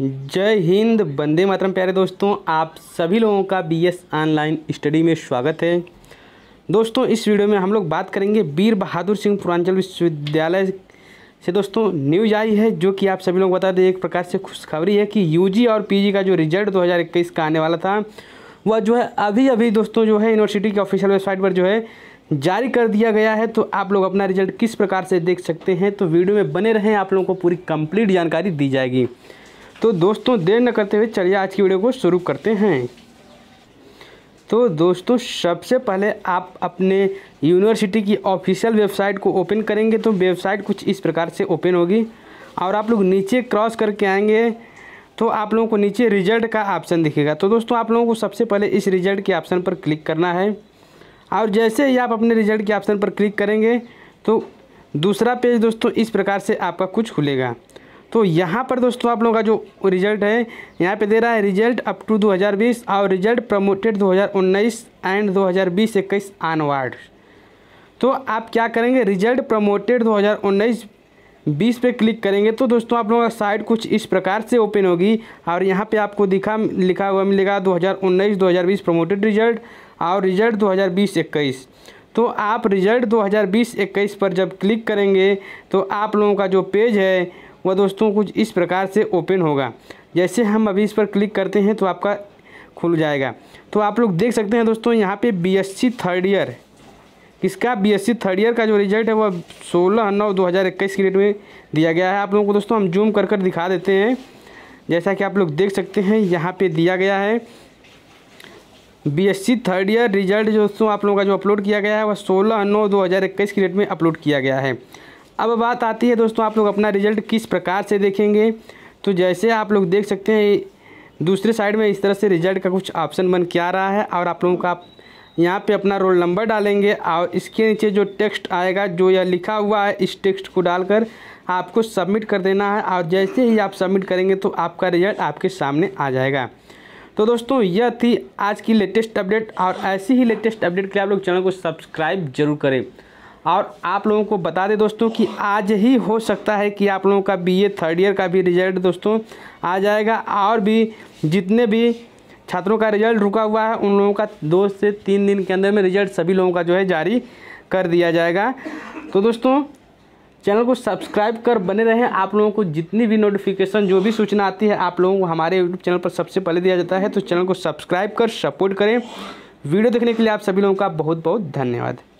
जय हिंद बंदे मातरम प्यारे दोस्तों आप सभी लोगों का बीएस ऑनलाइन स्टडी में स्वागत है दोस्तों इस वीडियो में हम लोग बात करेंगे वीर बहादुर सिंह पूर्वांचल विश्वविद्यालय से दोस्तों न्यूज आई है जो कि आप सभी लोग बता दें एक प्रकार से खुशखबरी है कि यूजी और पीजी का जो रिजल्ट 2021 का आने वाला था वह जो है अभी अभी दोस्तों जो है यूनिवर्सिटी के ऑफिशियल वेबसाइट पर जो है जारी कर दिया गया है तो आप लोग अपना रिजल्ट किस प्रकार से देख सकते हैं तो वीडियो में बने रहें आप लोगों को पूरी कंप्लीट जानकारी दी जाएगी तो दोस्तों देर न करते हुए चलिए आज की वीडियो को शुरू करते हैं तो दोस्तों सबसे पहले आप अपने यूनिवर्सिटी की ऑफिशियल वेबसाइट को ओपन करेंगे तो वेबसाइट कुछ इस प्रकार से ओपन होगी और आप लोग नीचे क्रॉस करके आएंगे तो आप लोगों को नीचे रिजल्ट का ऑप्शन दिखेगा तो दोस्तों आप लोगों को सबसे पहले इस रिजल्ट के ऑप्शन पर क्लिक करना है और जैसे ही आप अपने रिजल्ट के ऑप्शन पर क्लिक करेंगे तो दूसरा पेज दोस्तों इस प्रकार से आपका कुछ खुलेगा तो यहाँ पर दोस्तों आप लोगों का जो रिजल्ट है यहाँ पे दे रहा है रिजल्ट अप टू 2020 और रिजल्ट प्रमोटेड 2019 एंड 2020 इक्कीस आनवार्ड तो आप क्या करेंगे रिजल्ट प्रमोटेड 2019 20 पे क्लिक करेंगे तो दोस्तों आप लोगों का साइट कुछ इस प्रकार से ओपन होगी और यहाँ पे आपको दिखा लिखा हुआ मिलेगा 2019-2020 प्रमोटेड रिजल्ट और रिजल्ट 2020 हज़ार तो आप रिजल्ट 2020-21 पर जब क्लिक करेंगे तो आप लोगों का जो पेज है वह दोस्तों कुछ इस प्रकार से ओपन होगा जैसे हम अभी इस पर क्लिक करते हैं तो आपका खुल जाएगा तो आप लोग देख सकते हैं दोस्तों यहाँ पे बीएससी थर्ड ईयर इसका बीएससी थर्ड ईयर का जो रिजल्ट है वह सोलह नौ दो हज़ार इक्कीस की डेट में दिया गया है आप लोगों को दोस्तों हम जूम कर कर दिखा देते हैं जैसा कि आप लोग देख सकते हैं यहाँ पे दिया गया है बीएससी थर्ड ईयर रिजल्ट जो दोस्तों आप लोगों का जो अपलोड किया गया है वह सोलह नौ दो हज़ार इक्कीस की डेट में अपलोड किया गया है अब बात आती है दोस्तों आप लोग अपना रिजल्ट किस प्रकार से देखेंगे तो जैसे आप लोग देख सकते हैं दूसरे साइड में इस तरह से रिजल्ट का कुछ ऑप्शन बन के आ रहा है और आप लोगों का आप यहाँ पे अपना रोल नंबर डालेंगे और इसके नीचे जो टेक्स्ट आएगा जो यह लिखा हुआ है इस टेक्स्ट को डालकर आपको सबमिट कर देना है और जैसे ही आप सबमिट करेंगे तो आपका रिजल्ट आपके सामने आ जाएगा तो दोस्तों यह थी आज की लेटेस्ट अपडेट और ऐसी ही लेटेस्ट अपडेट के लिए आप लोग चैनल को सब्सक्राइब जरूर करें और आप लोगों को बता दें दोस्तों कि आज ही हो सकता है कि आप लोगों का बीए थर्ड ईयर का भी रिजल्ट दोस्तों आ जाएगा और भी जितने भी छात्रों का रिजल्ट रुका हुआ है उन लोगों का दो से तीन दिन के अंदर में रिजल्ट सभी लोगों का जो है जारी कर दिया जाएगा तो दोस्तों चैनल को सब्सक्राइब कर बने रहें आप लोगों को जितनी भी नोटिफिकेशन जो भी सूचना आती है आप लोगों को हमारे यूट्यूब चैनल पर सबसे पहले दिया जाता है तो चैनल को सब्सक्राइब कर सपोर्ट करें वीडियो देखने के लिए आप सभी लोगों का बहुत बहुत धन्यवाद